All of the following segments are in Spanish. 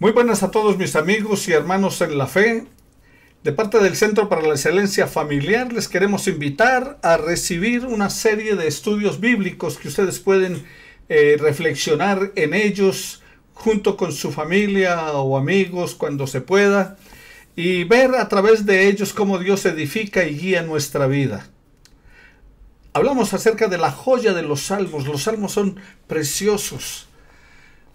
Muy buenas a todos mis amigos y hermanos en la fe. De parte del Centro para la Excelencia Familiar les queremos invitar a recibir una serie de estudios bíblicos que ustedes pueden eh, reflexionar en ellos junto con su familia o amigos cuando se pueda y ver a través de ellos cómo Dios edifica y guía nuestra vida. Hablamos acerca de la joya de los salmos. Los salmos son preciosos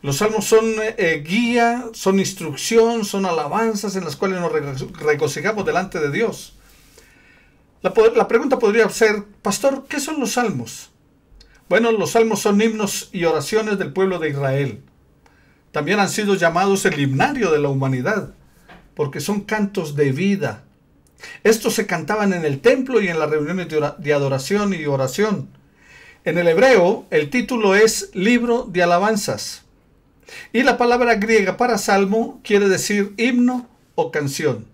los salmos son eh, eh, guía, son instrucción, son alabanzas en las cuales nos regocijamos delante de Dios. La, pregunta podría ser, Pastor, ¿qué son los salmos? Bueno, los salmos son himnos y oraciones del pueblo de Israel. También han sido llamados el himnario de la humanidad, porque son cantos de vida. Estos se cantaban en el templo y en las reuniones de adoración y oración. En el hebreo, el título es Libro de Alabanzas. Y la palabra griega para salmo quiere decir himno o canción.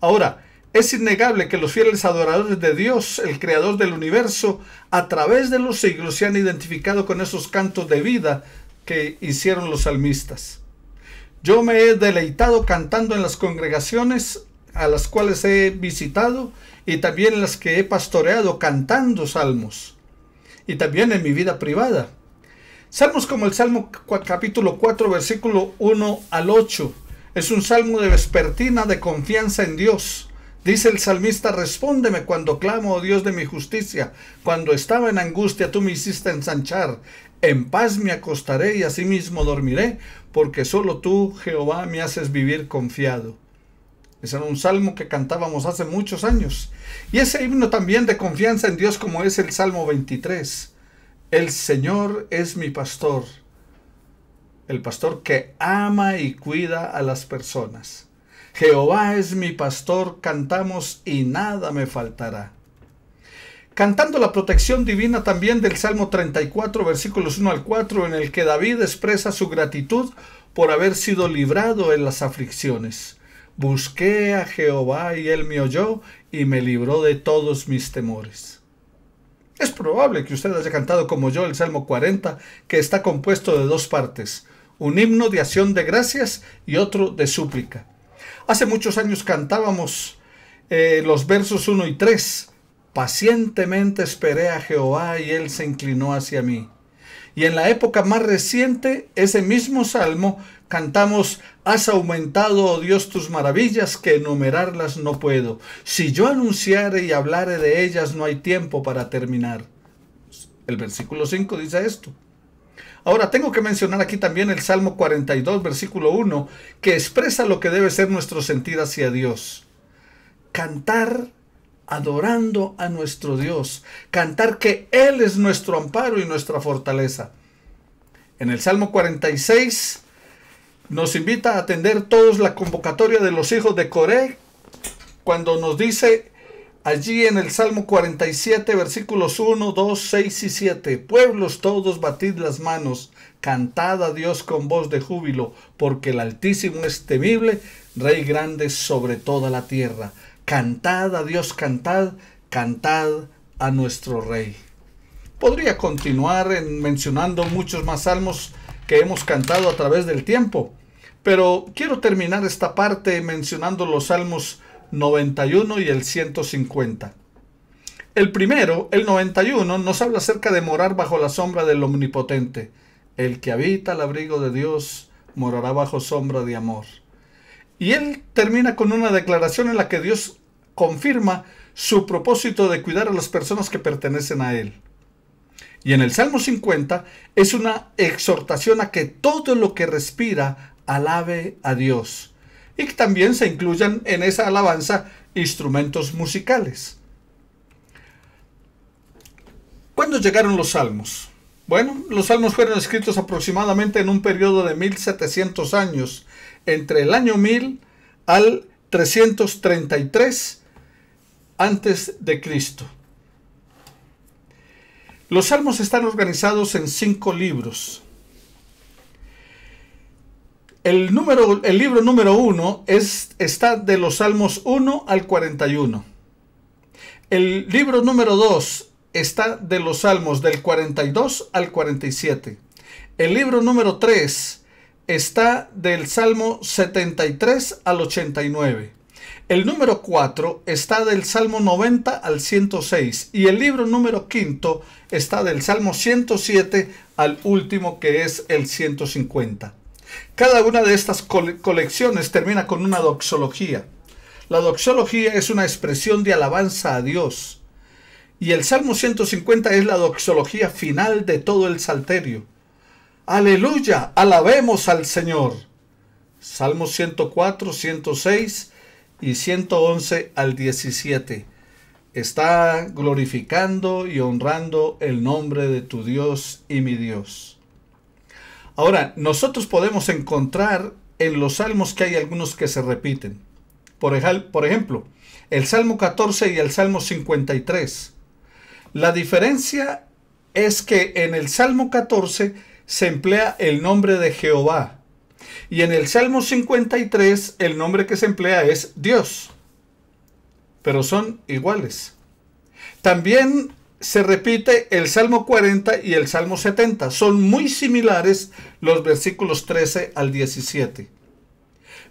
Ahora, es innegable que los fieles adoradores de Dios, el creador del universo, a través de los siglos se han identificado con esos cantos de vida que hicieron los salmistas. Yo me he deleitado cantando en las congregaciones a las cuales he visitado y también en las que he pastoreado cantando salmos. Y también en mi vida privada. Salmos como el Salmo capítulo 4, versículo 1 al 8. Es un salmo de vespertina de confianza en Dios. Dice el salmista, respóndeme cuando clamo, oh Dios de mi justicia. Cuando estaba en angustia, tú me hiciste ensanchar. En paz me acostaré y asimismo dormiré, porque solo tú, Jehová, me haces vivir confiado. Ese era un salmo que cantábamos hace muchos años. Y ese himno también de confianza en Dios como es el Salmo 23. El Señor es mi pastor, el pastor que ama y cuida a las personas. Jehová es mi pastor, cantamos y nada me faltará. Cantando la protección divina también del Salmo 34, versículos 1 al 4, en el que David expresa su gratitud por haber sido librado en las aflicciones. Busqué a Jehová y él me oyó y me libró de todos mis temores. Es probable que usted haya cantado como yo el Salmo 40, que está compuesto de dos partes, un himno de acción de gracias y otro de súplica. Hace muchos años cantábamos eh, los versos 1 y 3. Pacientemente esperé a Jehová y él se inclinó hacia mí. Y en la época más reciente, ese mismo salmo cantamos, has aumentado, oh Dios, tus maravillas, que enumerarlas no puedo. Si yo anunciare y hablare de ellas, no hay tiempo para terminar. El versículo 5 dice esto. Ahora, tengo que mencionar aquí también el Salmo 42, versículo 1, que expresa lo que debe ser nuestro sentir hacia Dios. Cantar adorando a nuestro Dios, cantar que Él es nuestro amparo y nuestra fortaleza. En el Salmo 46 nos invita a atender todos la convocatoria de los hijos de Coré cuando nos dice allí en el Salmo 47 versículos 1, 2, 6 y 7, pueblos todos batid las manos, cantad a Dios con voz de júbilo, porque el Altísimo es temible, Rey grande sobre toda la tierra. Cantad a Dios, cantad, cantad a nuestro Rey. Podría continuar en mencionando muchos más salmos que hemos cantado a través del tiempo, pero quiero terminar esta parte mencionando los salmos 91 y el 150. El primero, el 91, nos habla acerca de morar bajo la sombra del Omnipotente. El que habita al abrigo de Dios morará bajo sombra de amor. Y él termina con una declaración en la que Dios confirma su propósito de cuidar a las personas que pertenecen a Él. Y en el Salmo 50 es una exhortación a que todo lo que respira alabe a Dios. Y que también se incluyan en esa alabanza instrumentos musicales. ¿Cuándo llegaron los salmos? Bueno, los salmos fueron escritos aproximadamente en un periodo de 1700 años, entre el año 1000 al 333 antes de Cristo. Los salmos están organizados en cinco libros. El, número, el libro número uno es, está de los salmos 1 al 41. El libro número 2 está de los salmos del 42 al 47. El libro número 3 está del salmo 73 al 89. El número 4 está del Salmo 90 al 106 y el libro número 5 está del Salmo 107 al último que es el 150. Cada una de estas colecciones termina con una doxología. La doxología es una expresión de alabanza a Dios y el Salmo 150 es la doxología final de todo el salterio. Aleluya, alabemos al Señor. Salmo 104, 106 y 111 al 17. Está glorificando y honrando el nombre de tu Dios y mi Dios. Ahora, nosotros podemos encontrar en los salmos que hay algunos que se repiten. Por, ejemplo, el Salmo 14 y el Salmo 53. La diferencia es que en el Salmo 14 se emplea el nombre de Jehová y en el Salmo 53 el nombre que se emplea es Dios. Pero son iguales. También se repite el Salmo 40 y el Salmo 70. Son muy similares los versículos 13 al 17.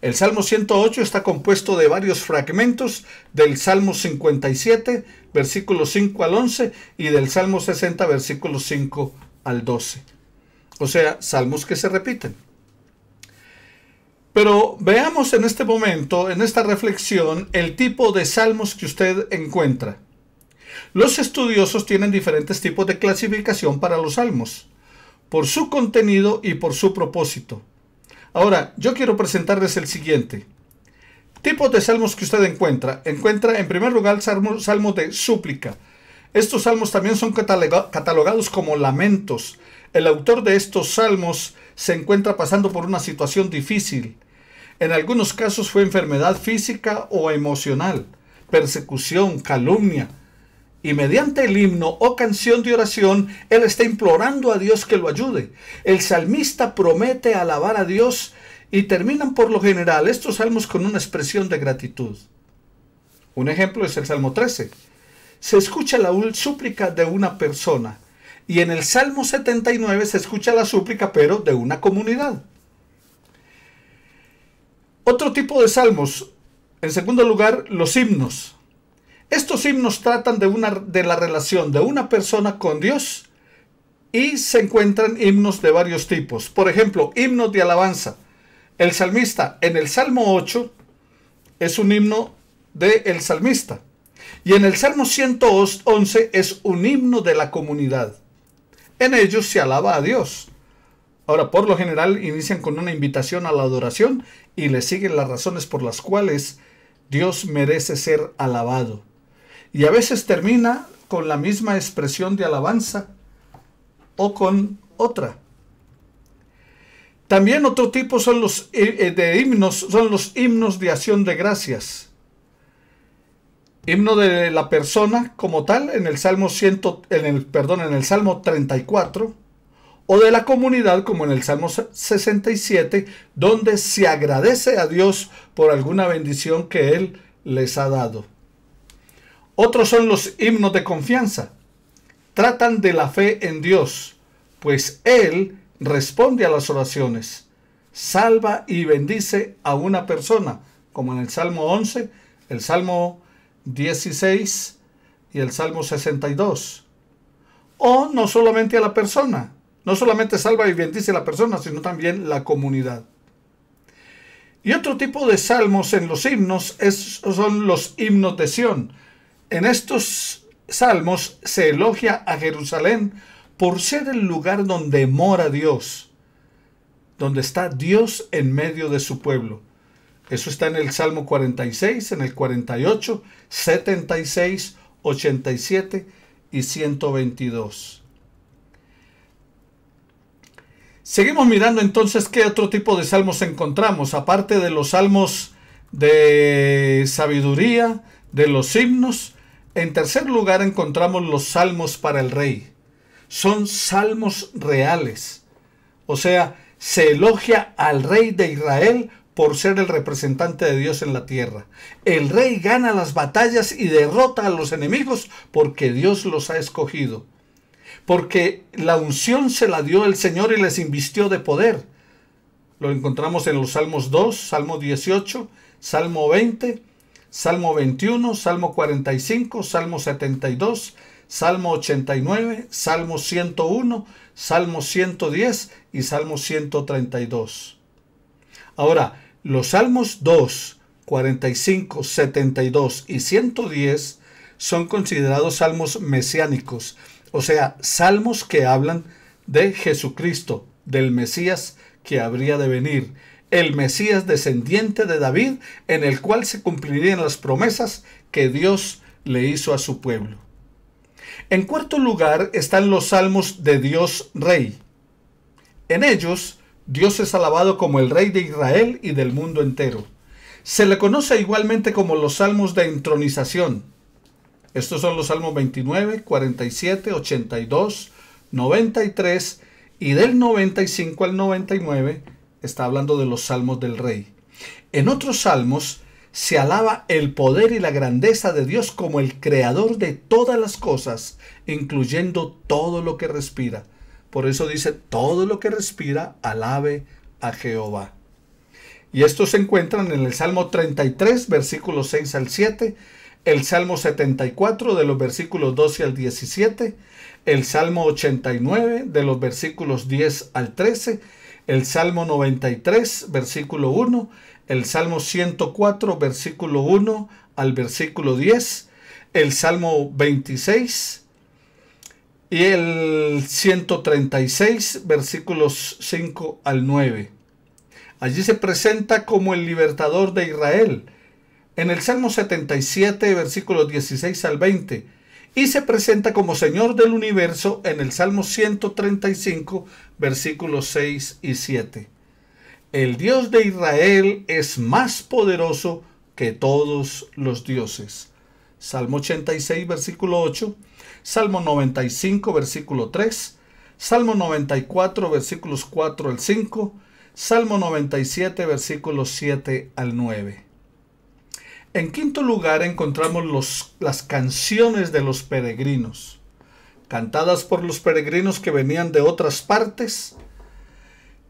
El Salmo 108 está compuesto de varios fragmentos del Salmo 57, versículos 5 al 11, y del Salmo 60, versículos 5 al 12. O sea, salmos que se repiten. Pero veamos en este momento, en esta reflexión, el tipo de salmos que usted encuentra. Los estudiosos tienen diferentes tipos de clasificación para los salmos, por su contenido y por su propósito. Ahora, yo quiero presentarles el siguiente. Tipos de salmos que usted encuentra. Encuentra en primer lugar salmos de súplica. Estos salmos también son catalogados como lamentos. El autor de estos salmos se encuentra pasando por una situación difícil. En algunos casos fue enfermedad física o emocional, persecución, calumnia. Y mediante el himno o canción de oración, él está implorando a Dios que lo ayude. El salmista promete alabar a Dios y terminan por lo general estos salmos con una expresión de gratitud. Un ejemplo es el Salmo 13. Se escucha la súplica de una persona y en el Salmo 79 se escucha la súplica pero de una comunidad. Otro tipo de salmos. En segundo lugar, los himnos. Estos himnos tratan de, una, de la relación de una persona con Dios y se encuentran himnos de varios tipos. Por ejemplo, himnos de alabanza. El salmista en el Salmo 8 es un himno del el salmista. Y en el Salmo 111 es un himno de la comunidad. En ellos se alaba a Dios. Ahora, por lo general, inician con una invitación a la adoración y le siguen las razones por las cuales Dios merece ser alabado. Y a veces termina con la misma expresión de alabanza o con otra. También otro tipo son los eh, de himnos, son los himnos de acción de gracias. Himno de la persona como tal en el Salmo en el perdón, en el Salmo 34 o de la comunidad, como en el Salmo 67, donde se agradece a Dios por alguna bendición que Él les ha dado. Otros son los himnos de confianza. Tratan de la fe en Dios, pues Él responde a las oraciones, salva y bendice a una persona, como en el Salmo 11, el Salmo 16 y el Salmo 62. O no solamente a la persona, no solamente salva y bendice a la persona, sino también la comunidad. Y otro tipo de salmos en los himnos son los himnos En estos salmos se elogia a Jerusalén por ser el lugar donde mora Dios, donde está Dios en medio de su pueblo. Eso está en el Salmo 46, en el 48, 76, 87 y 122. Seguimos mirando entonces qué otro tipo de salmos encontramos, aparte de los salmos de sabiduría, de los himnos. En tercer lugar encontramos los salmos para el rey. Son salmos reales. O sea, se elogia al rey de Israel por ser el representante de Dios en la tierra. El rey gana las batallas y derrota a los enemigos porque Dios los ha escogido porque la unción se la dio el Señor y les invistió de poder. Lo encontramos en los Salmos 2, Salmo 18, Salmo 20, Salmo 21, Salmo 45, Salmo 72, Salmo 89, Salmo 101, Salmo 110 y Salmo 132. Ahora, los Salmos 2, 45, 72 y 110 son considerados salmos mesiánicos o sea, salmos que hablan de Jesucristo, del Mesías que habría de venir, el Mesías descendiente de David, en el cual se cumplirían las promesas que Dios le hizo a su pueblo. En cuarto lugar están los salmos de Dios Rey. En ellos, Dios es alabado como el Rey de Israel y del mundo entero. Se le conoce igualmente como los salmos de entronización estos son los salmos 29, 47, 82, 93 y del 95 al 99 está hablando de los salmos del rey. En otros salmos se alaba el poder y la grandeza de Dios como el creador de todas las cosas, incluyendo todo lo que respira. Por eso dice, todo lo que respira, alabe a Jehová. Y estos se encuentran en el Salmo 33, versículos 6 al 7, el Salmo 74 de los versículos 12 al 17, el Salmo 89 de los versículos 10 al 13, el Salmo 93 versículo 1, el Salmo 104 versículo 1 al versículo 10, el Salmo 26 y el 136 versículos 5 al 9. Allí se presenta como el libertador de Israel, en el Salmo 77, versículos 16 al 20, y se presenta como Señor del universo en el Salmo 135, versículos 6 y 7. El Dios de Israel es más poderoso que todos los dioses. Salmo 86, versículo 8, Salmo 95, versículo 3, Salmo 94, versículos 4 al 5, Salmo 97, versículos 7 al 9. En quinto lugar encontramos las canciones de los peregrinos, cantadas por los peregrinos que venían de otras partes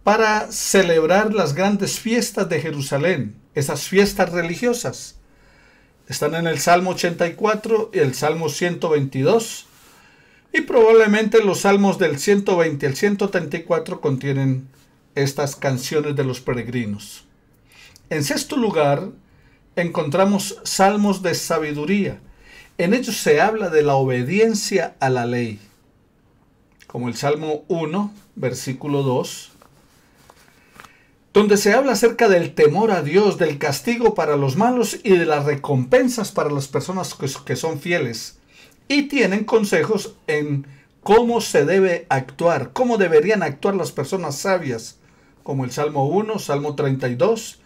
para celebrar las grandes fiestas de Jerusalén, esas fiestas religiosas. Están en el Salmo 84 y el Salmo 122 y probablemente los salmos del 120 el 134 contienen estas canciones de los peregrinos. En sexto lugar, encontramos salmos de sabiduría. En ellos se habla de la obediencia a la ley, como el Salmo 1, versículo 2, donde se habla acerca del temor a Dios, del castigo para los malos y de las recompensas para las personas que, son fieles. Y tienen consejos en cómo se debe actuar, cómo deberían actuar las personas sabias, como el Salmo 1, Salmo 32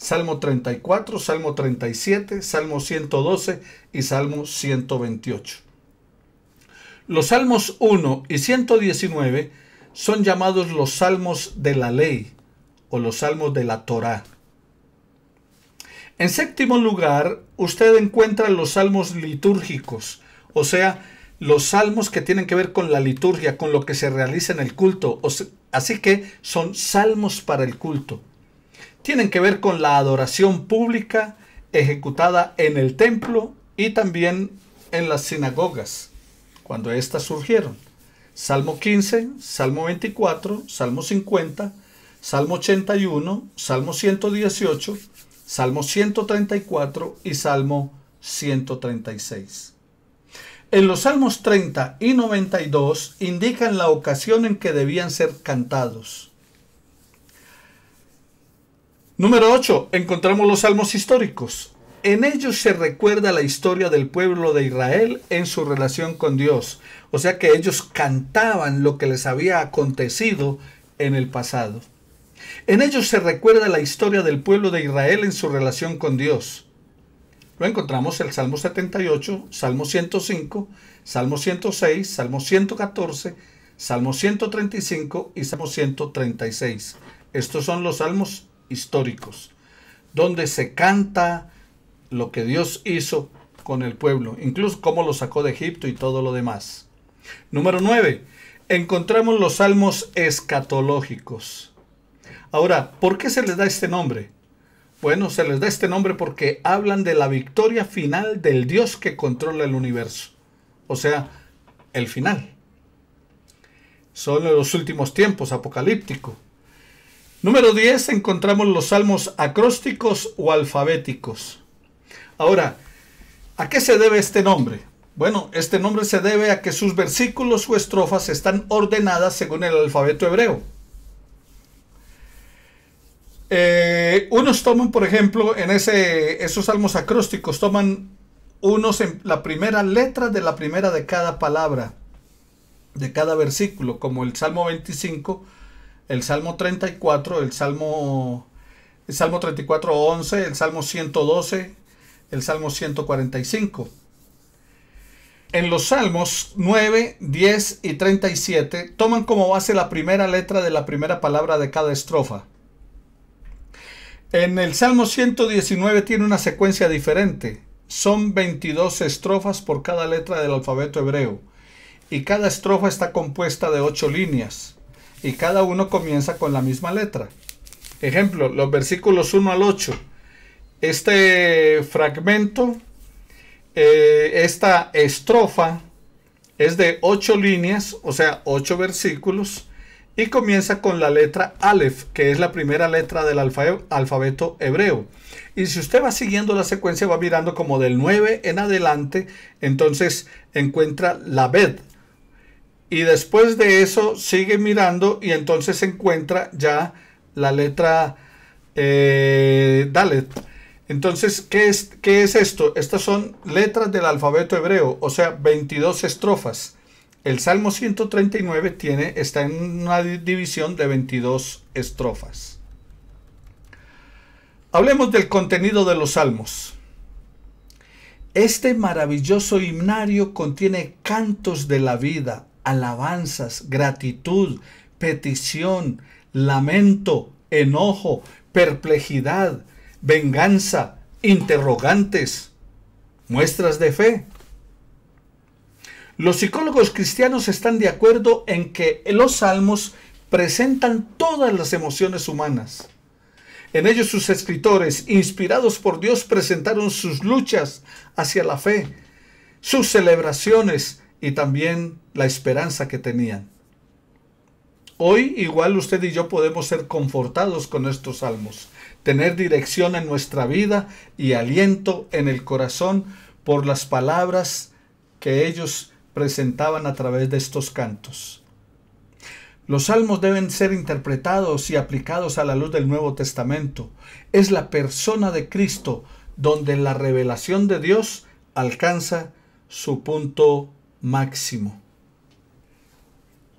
Salmo 34, Salmo 37, Salmo 112 y Salmo 128. Los Salmos 1 y 119 son llamados los Salmos de la Ley o los Salmos de la Torá. En séptimo lugar, usted encuentra los salmos litúrgicos, o sea, los salmos que tienen que ver con la liturgia, con lo que se realiza en el culto. así que son salmos para el culto tienen que ver con la adoración pública ejecutada en el templo y también en las sinagogas, cuando éstas surgieron. Salmo 15, Salmo 24, Salmo 50, Salmo 81, Salmo 118, Salmo 134 y Salmo 136. En los Salmos 30 y 92 indican la ocasión en que debían ser cantados. Número 8. Encontramos los salmos históricos. En ellos se recuerda la historia del pueblo de Israel en su relación con Dios. O sea que ellos cantaban lo que les había acontecido en el pasado. En ellos se recuerda la historia del pueblo de Israel en su relación con Dios. Lo encontramos el Salmo 78, Salmo 105, Salmo 106, Salmo 114, Salmo 135 y Salmo 136. Estos son los salmos históricos, donde se canta lo que Dios hizo con el pueblo, incluso cómo lo sacó de Egipto y todo lo demás. Número 9. Encontramos los salmos escatológicos. Ahora, ¿por qué se les da este nombre? Bueno, se les da este nombre porque hablan de la victoria final del Dios que controla el universo. O sea, el final. Son los últimos tiempos, apocalíptico. Número 10 encontramos los salmos acrósticos o alfabéticos. Ahora, ¿a qué se debe este nombre? Bueno, este nombre se debe a que sus versículos o estrofas están ordenadas según el alfabeto hebreo. Eh, unos toman, por ejemplo, en ese, esos salmos acrósticos, toman unos en la primera letra de la primera de cada palabra, de cada versículo, como el Salmo 25 el Salmo 34, el Salmo, Salmo 34, 11, el Salmo 112, el Salmo 145. En los Salmos 9, 10 y 37 toman como base la primera letra de la primera palabra de cada estrofa. En el Salmo 119 tiene una secuencia diferente. Son 22 estrofas por cada letra del alfabeto hebreo y cada estrofa está compuesta de 8 líneas y cada uno comienza con la misma letra. Ejemplo, los versículos 1 al 8. Este fragmento, eh, esta estrofa es de 8 líneas, o sea, 8 versículos, y comienza con la letra Aleph, que es la primera letra del alfabeto hebreo. Y si usted va siguiendo la secuencia, va mirando como del 9 en adelante, entonces encuentra la Bet, y después de eso sigue mirando y entonces encuentra ya la letra eh, Dalet. Entonces, ¿qué es, ¿qué es esto? Estas son letras del alfabeto hebreo, o sea, 22 estrofas. El Salmo 139 tiene, está en una división de 22 estrofas. Hablemos del contenido de los salmos. Este maravilloso himnario contiene cantos de la vida, alabanzas, gratitud, petición, lamento, enojo, perplejidad, venganza, interrogantes, muestras de fe. Los psicólogos cristianos están de acuerdo en que los salmos presentan todas las emociones humanas. En ellos sus escritores, inspirados por Dios, presentaron sus luchas hacia la fe, sus celebraciones, y también la esperanza que tenían. Hoy igual usted y yo podemos ser confortados con estos salmos, tener dirección en nuestra vida y aliento en el corazón por las palabras que ellos presentaban a través de estos cantos. Los salmos deben ser interpretados y aplicados a la luz del Nuevo Testamento. Es la persona de Cristo donde la revelación de Dios alcanza su punto máximo.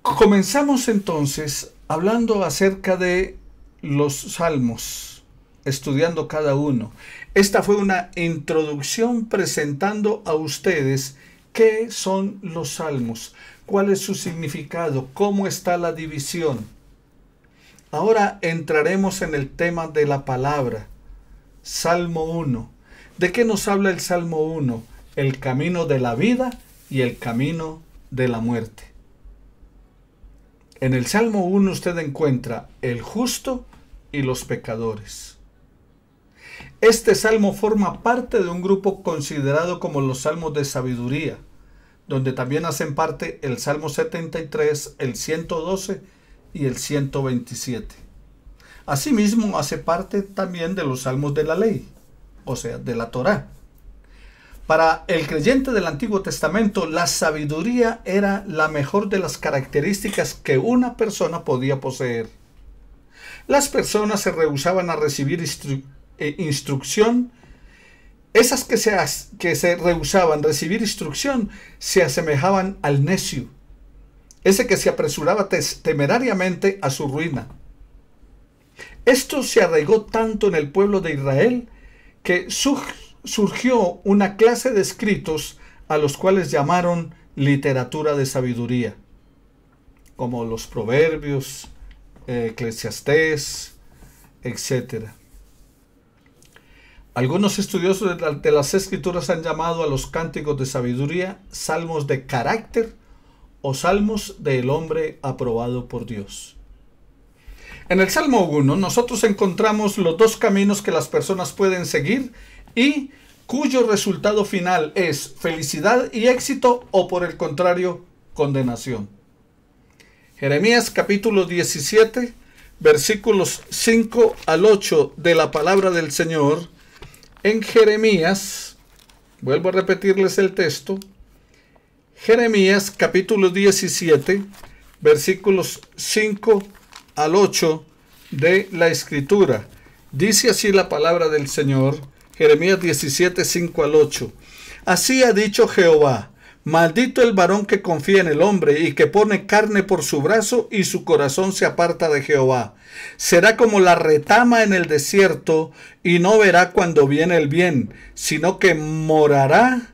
Comenzamos entonces hablando acerca de los salmos, estudiando cada uno. Esta fue una introducción presentando a ustedes qué son los salmos, cuál es su significado, cómo está la división. Ahora entraremos en el tema de la palabra. Salmo 1. ¿De qué nos habla el Salmo 1? El camino de la vida y el camino de la muerte. En el Salmo 1 usted encuentra el justo y los pecadores. Este salmo forma parte de un grupo considerado como los salmos de sabiduría, donde también hacen parte el Salmo 73, el 112 y el 127. Asimismo, hace parte también de los salmos de la ley, o sea, de la Torá. Para el creyente del Antiguo Testamento, la sabiduría era la mejor de las características que una persona podía poseer. Las personas se rehusaban a recibir eh, instrucción. Esas que se, que se rehusaban recibir instrucción se asemejaban al necio, ese que se apresuraba temerariamente a su ruina. Esto se arraigó tanto en el pueblo de Israel que su surgió una clase de escritos a los cuales llamaron literatura de sabiduría, como los proverbios, eh, eclesiastés, etc. Algunos estudiosos de, las escrituras han llamado a los cánticos de sabiduría salmos de carácter o salmos del hombre aprobado por Dios. En el Salmo 1 nosotros encontramos los dos caminos que las personas pueden seguir y cuyo resultado final es felicidad y éxito o por el contrario, condenación. Jeremías capítulo 17, versículos 5 al 8 de la palabra del Señor. En Jeremías, vuelvo a repetirles el texto, Jeremías capítulo 17, versículos 5 al 8 de la escritura. Dice así la palabra del Señor. Jeremías 17, 5 al 8. Así ha dicho Jehová, maldito el varón que confía en el hombre y que pone carne por su brazo y su corazón se aparta de Jehová. Será como la retama en el desierto y no verá cuando viene el bien, sino que morará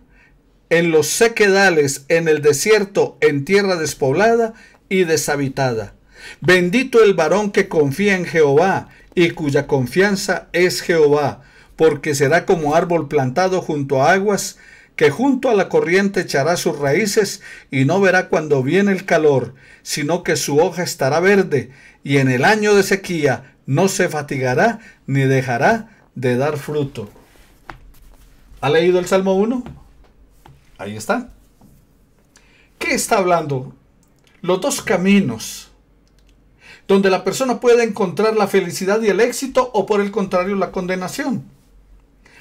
en los sequedales, en el desierto, en tierra despoblada y deshabitada. Bendito el varón que confía en Jehová y cuya confianza es Jehová porque será como árbol plantado junto a aguas, que junto a la corriente echará sus raíces y no verá cuando viene el calor, sino que su hoja estará verde, y en el año de sequía no se fatigará ni dejará de dar fruto. ¿Ha leído el Salmo 1? Ahí está. ¿Qué está hablando? Los dos caminos donde la persona puede encontrar la felicidad y el éxito o por el contrario la condenación.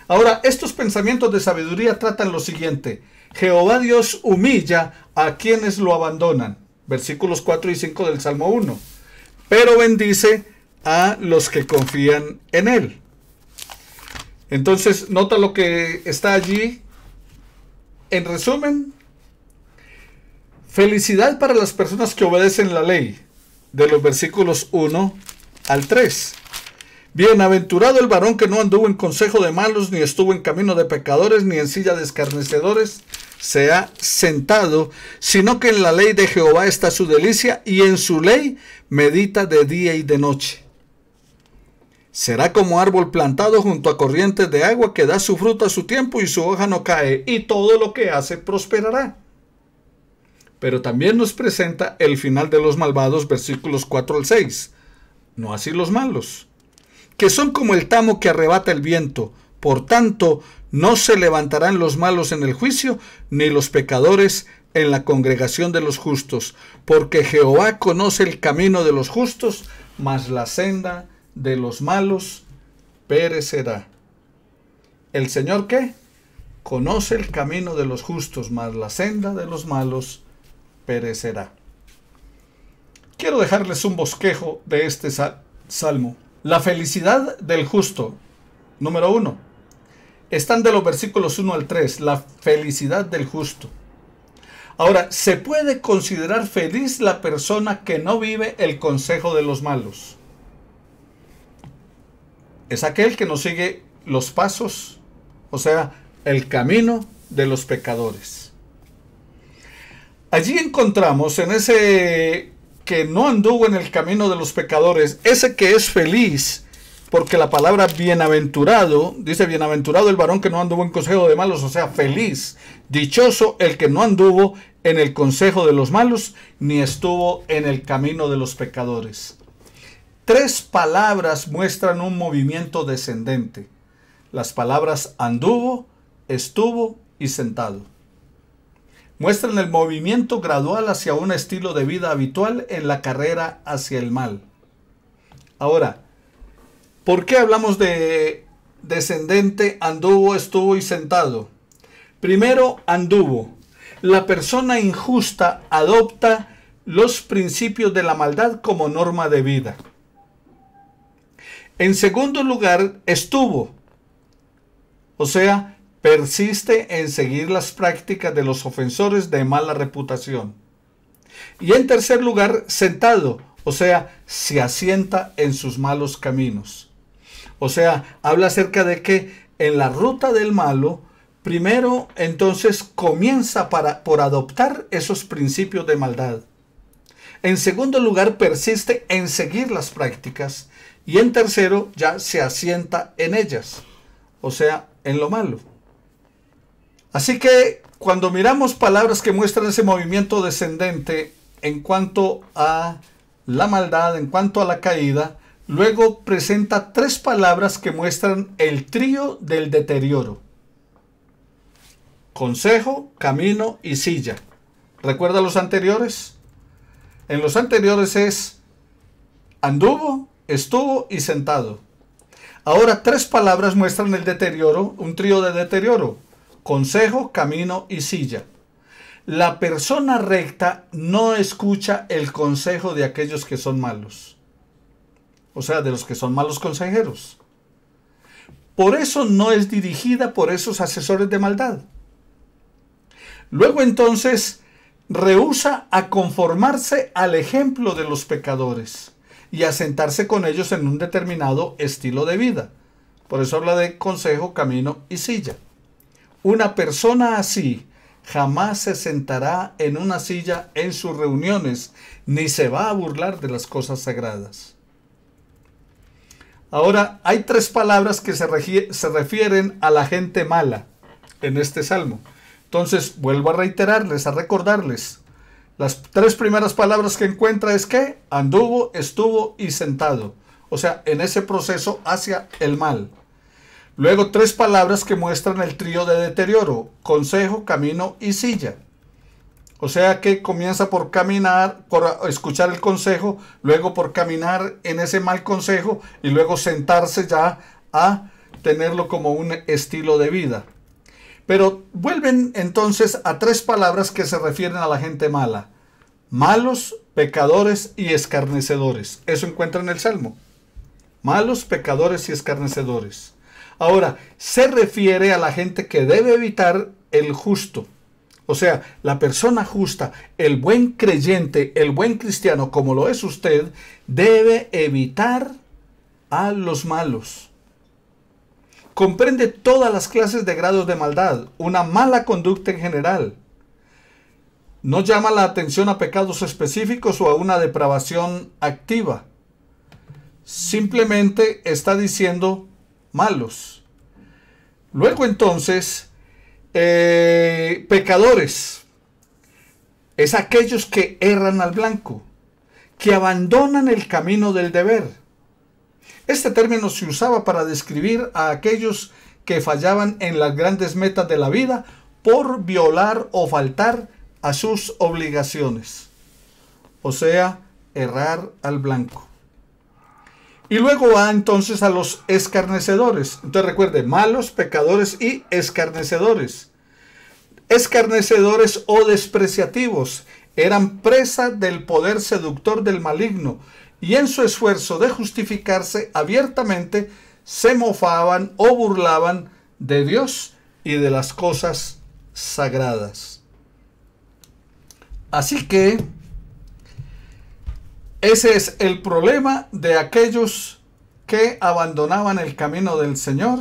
Ahora, estos pensamientos de sabiduría tratan lo siguiente. Jehová Dios humilla a quienes lo abandonan. Versículos 4 y 5 del Salmo 1. Pero bendice a los que confían en Él. Entonces, nota lo que está allí. En resumen, felicidad para las personas que obedecen la ley, de los versículos 1 al 3. Bienaventurado el varón que no anduvo en consejo de malos, ni estuvo en camino de pecadores, ni en silla de escarnecedores, se ha sentado, sino que en la ley de Jehová está su delicia, y en su ley medita de día y de noche. Será como árbol plantado junto a corrientes de agua que da su fruto a su tiempo y su hoja no cae, y todo lo que hace prosperará. Pero también nos presenta el final de los malvados, versículos 4 al 6. No así los malos que son como el tamo que arrebata el viento. Por tanto, no se levantarán los malos en el juicio, ni los pecadores en la congregación de los justos, porque Jehová conoce el camino de los justos, mas la senda de los malos perecerá. ¿El Señor qué? Conoce el camino de los justos, mas la senda de los malos perecerá. Quiero dejarles un bosquejo de este salmo. La felicidad del justo, número uno, están de los versículos 1 al 3, la felicidad del justo. Ahora, se puede considerar feliz la persona que no vive el consejo de los malos. Es aquel que no sigue los pasos, o sea, el camino de los pecadores. Allí encontramos en ese que no anduvo en el camino de los pecadores, ese que es feliz, porque la palabra bienaventurado, dice bienaventurado el varón que no anduvo en consejo de malos, o sea, feliz, dichoso el que no anduvo en el consejo de los malos, ni estuvo en el camino de los pecadores. Tres palabras muestran un movimiento descendente. Las palabras anduvo, estuvo y sentado muestran el movimiento gradual hacia un estilo de vida habitual en la carrera hacia el mal. Ahora, ¿por qué hablamos de descendente, anduvo, estuvo y sentado? Primero, anduvo. La persona injusta adopta los principios de la maldad como norma de vida. En segundo lugar, estuvo. O sea, persiste en seguir las prácticas de los ofensores de mala reputación. Y en tercer lugar, sentado, o sea, se asienta en sus malos caminos. O sea, habla acerca de que en la ruta del malo, primero entonces comienza por adoptar esos principios de maldad. En segundo lugar, persiste en seguir las prácticas. Y en tercero, ya se asienta en ellas, o sea, en lo malo. Así que cuando miramos palabras que muestran ese movimiento descendente en cuanto a la maldad, en cuanto a la caída, luego presenta tres palabras que muestran el trío del deterioro. Consejo, camino y silla. ¿Recuerda los anteriores? En los anteriores es anduvo, estuvo y sentado. Ahora tres palabras muestran el deterioro, un trío de deterioro consejo, camino y silla. La persona recta no escucha el consejo de aquellos que son malos. O sea, de los que son malos consejeros. Por eso no es dirigida por esos asesores de maldad. Luego entonces rehúsa a conformarse al ejemplo de los pecadores y a sentarse con ellos en un determinado estilo de vida. Por eso habla de consejo, camino y silla. Una persona así jamás se sentará en una silla en sus reuniones, ni se va a burlar de las cosas sagradas. Ahora, hay tres palabras que se, refieren a la gente mala en este salmo. Entonces, vuelvo a reiterarles, a recordarles. Las tres primeras palabras que encuentra es que anduvo, estuvo y sentado. O sea, en ese proceso hacia el mal. Luego tres palabras que muestran el trío de deterioro, consejo, camino y silla. O sea que comienza por caminar, por escuchar el consejo, luego por caminar en ese mal consejo y luego sentarse ya a tenerlo como un estilo de vida. Pero vuelven entonces a tres palabras que se refieren a la gente mala. Malos, pecadores y escarnecedores. Eso encuentra en el Salmo. Malos, pecadores y escarnecedores. Ahora, se refiere a la gente que debe evitar el justo. O sea, la persona justa, el buen creyente, el buen cristiano, como lo es usted, debe evitar a los malos. Comprende todas las clases de grados de maldad, una mala conducta en general. No llama la atención a pecados específicos o a una depravación activa. Simplemente está diciendo malos. Luego entonces, eh, pecadores, es aquellos que erran al blanco, que abandonan el camino del deber. Este término se usaba para describir a aquellos que fallaban en las grandes metas de la vida por violar o faltar a sus obligaciones, o sea, errar al blanco. Y luego va entonces a los escarnecedores. Entonces recuerde, malos, pecadores y escarnecedores. Escarnecedores o despreciativos eran presa del poder seductor del maligno y en su esfuerzo de justificarse abiertamente se mofaban o burlaban de Dios y de las cosas sagradas. Así que ese es el problema de aquellos que abandonaban el camino del Señor,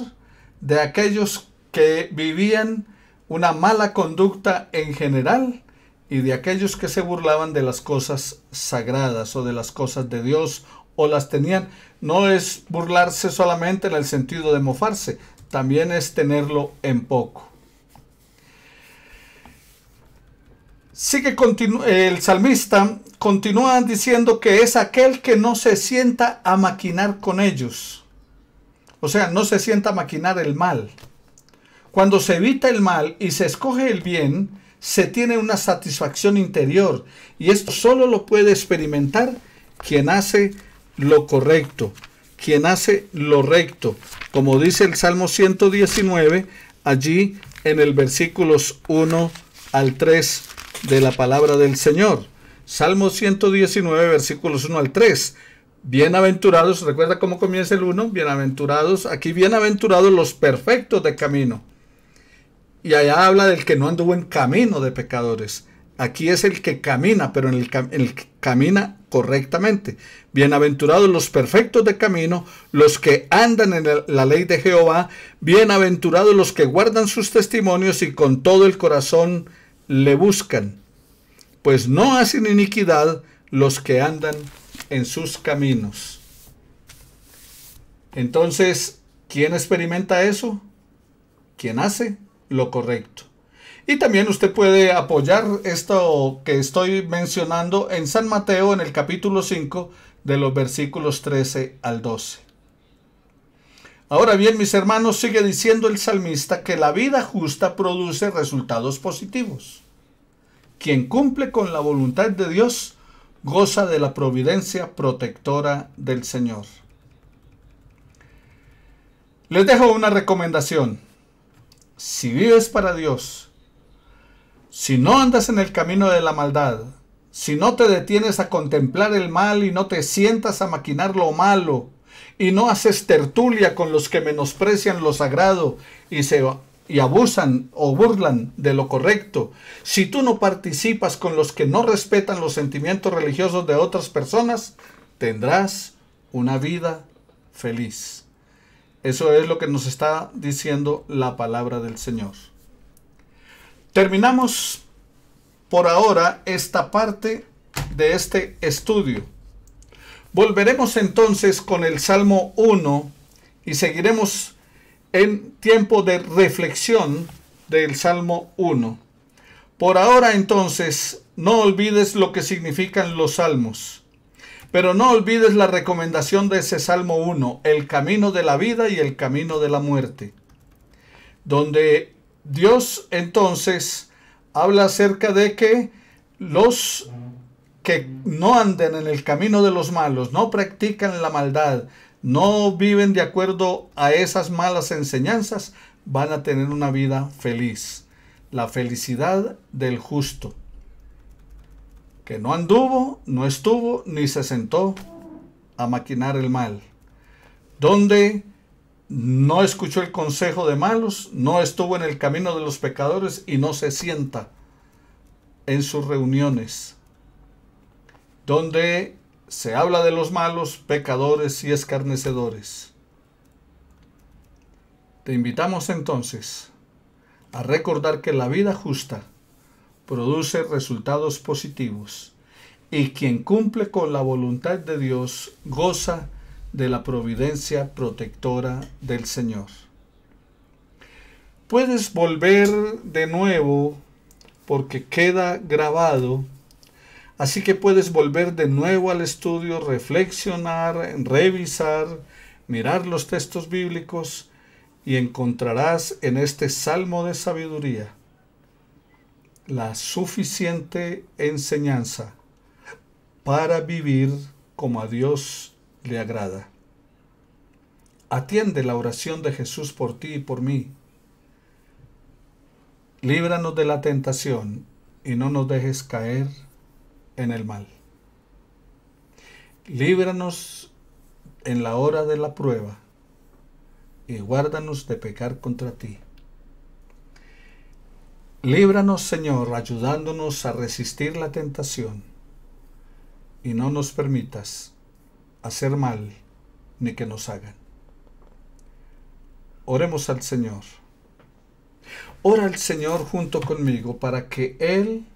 de aquellos que vivían una mala conducta en general y de aquellos que se burlaban de las cosas sagradas o de las cosas de Dios o las tenían. No es burlarse solamente en el sentido de mofarse, también es tenerlo en poco. Sigue el salmista, continúa diciendo que es aquel que no se sienta a maquinar con ellos. O sea, no se sienta a maquinar el mal. Cuando se evita el mal y se escoge el bien, se tiene una satisfacción interior. Y esto solo lo puede experimentar quien hace lo correcto, quien hace lo recto. Como dice el Salmo 119, allí en el versículos 1 al 3 de la palabra del Señor. Salmo 119, versículos 1 al 3. Bienaventurados, recuerda cómo comienza el 1, bienaventurados, aquí bienaventurados los perfectos de camino. Y allá habla del que no anduvo en camino de pecadores. Aquí es el que camina, pero en el, el que camina correctamente. Bienaventurados los perfectos de camino, los que andan en la ley de Jehová, bienaventurados los que guardan sus testimonios y con todo el corazón le buscan, pues no hacen iniquidad los que andan en sus caminos. Entonces, ¿quién experimenta eso? ¿Quién hace lo correcto. Y también usted puede apoyar esto que estoy mencionando en San Mateo en el capítulo 5 de los versículos 13 al 12. Ahora bien, mis hermanos, sigue diciendo el salmista que la vida justa produce resultados positivos. Quien cumple con la voluntad de Dios goza de la providencia protectora del Señor. Les dejo una recomendación. Si vives para Dios, si no andas en el camino de la maldad, si no te detienes a contemplar el mal y no te sientas a maquinar lo malo, y no haces tertulia con los que menosprecian lo sagrado y se y abusan o burlan de lo correcto, si tú no participas con los que no respetan los sentimientos religiosos de otras personas, tendrás una vida feliz. Eso es lo que nos está diciendo la palabra del Señor. Terminamos por ahora esta parte de este estudio. Volveremos entonces con el Salmo 1 y seguiremos en tiempo de reflexión del Salmo 1. Por ahora entonces, no olvides lo que significan los salmos, pero no olvides la recomendación de ese Salmo 1, el camino de la vida y el camino de la muerte, donde Dios entonces habla acerca de que los que no anden en el camino de los malos, no practican la maldad, no viven de acuerdo a esas malas enseñanzas, van a tener una vida feliz. La felicidad del justo, que no anduvo, no estuvo, ni se sentó a maquinar el mal. Donde no escuchó el consejo de malos, no estuvo en el camino de los pecadores y no se sienta en sus reuniones donde se habla de los malos, pecadores y escarnecedores. Te invitamos entonces a recordar que la vida justa produce resultados positivos y quien cumple con la voluntad de Dios goza de la providencia protectora del Señor. Puedes volver de nuevo porque queda grabado Así que puedes volver de nuevo al estudio, reflexionar, revisar, mirar los textos bíblicos y encontrarás en este salmo de sabiduría la suficiente enseñanza para vivir como a Dios le agrada. Atiende la oración de Jesús por ti y por mí. Líbranos de la tentación y no nos dejes caer en el mal. Líbranos en la hora de la prueba y guárdanos de pecar contra ti. Líbranos, Señor, ayudándonos a resistir la tentación y no nos permitas hacer mal ni que nos hagan. Oremos al Señor. Ora al Señor junto conmigo para que Él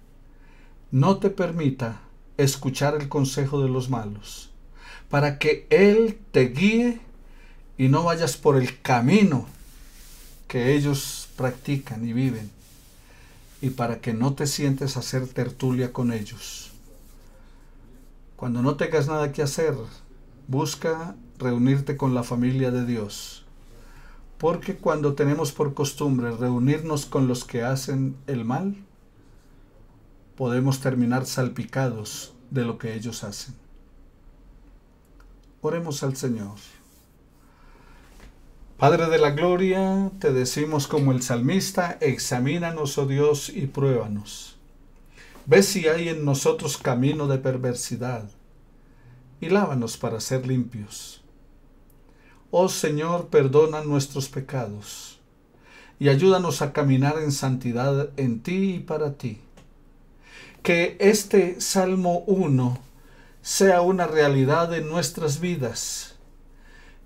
no te permita escuchar el consejo de los malos, para que Él te guíe y no vayas por el camino que ellos practican y viven, y para que no te sientes a hacer tertulia con ellos. Cuando no tengas nada que hacer, busca reunirte con la familia de Dios, porque cuando tenemos por costumbre reunirnos con los que hacen el mal, podemos terminar salpicados de lo que ellos hacen. Oremos al Señor. Padre de la Gloria, te decimos como el salmista, examínanos, oh Dios, y pruébanos. Ve si hay en nosotros camino de perversidad, y lávanos para ser limpios. Oh Señor, perdona nuestros pecados, y ayúdanos a caminar en santidad en ti y para ti que este Salmo 1 sea una realidad en nuestras vidas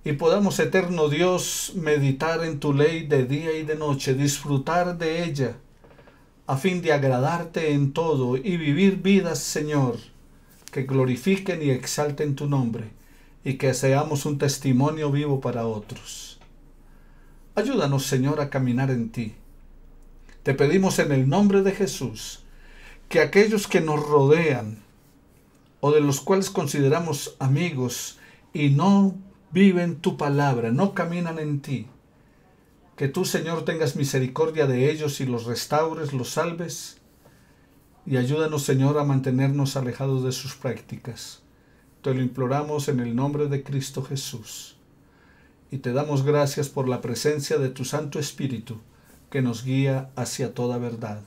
y podamos, eterno Dios, meditar en tu ley de día y de noche, disfrutar de ella, a fin de agradarte en todo y vivir vidas, Señor, que glorifiquen y exalten tu nombre y que seamos un testimonio vivo para otros. Ayúdanos, Señor, a caminar en ti. Te pedimos en el nombre de Jesús que aquellos que nos rodean o de los cuales consideramos amigos y no viven tu palabra, no caminan en ti, que tú, Señor, tengas misericordia de ellos y los restaures, los salves, y ayúdanos, Señor, a mantenernos alejados de sus prácticas. Te lo imploramos en el nombre de Cristo Jesús. Y te damos gracias por la presencia de tu Santo Espíritu, que nos guía hacia toda verdad.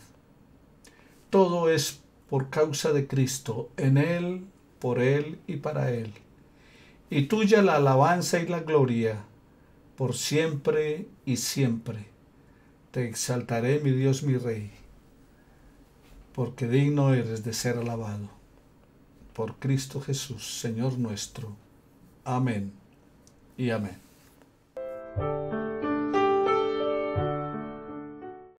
Todo es por causa de Cristo, en Él, por Él y para Él. Y tuya la alabanza y la gloria, por siempre y siempre. Te exaltaré, mi Dios, mi Rey, porque digno eres de ser alabado. Por Cristo Jesús, Señor nuestro. Amén y amén.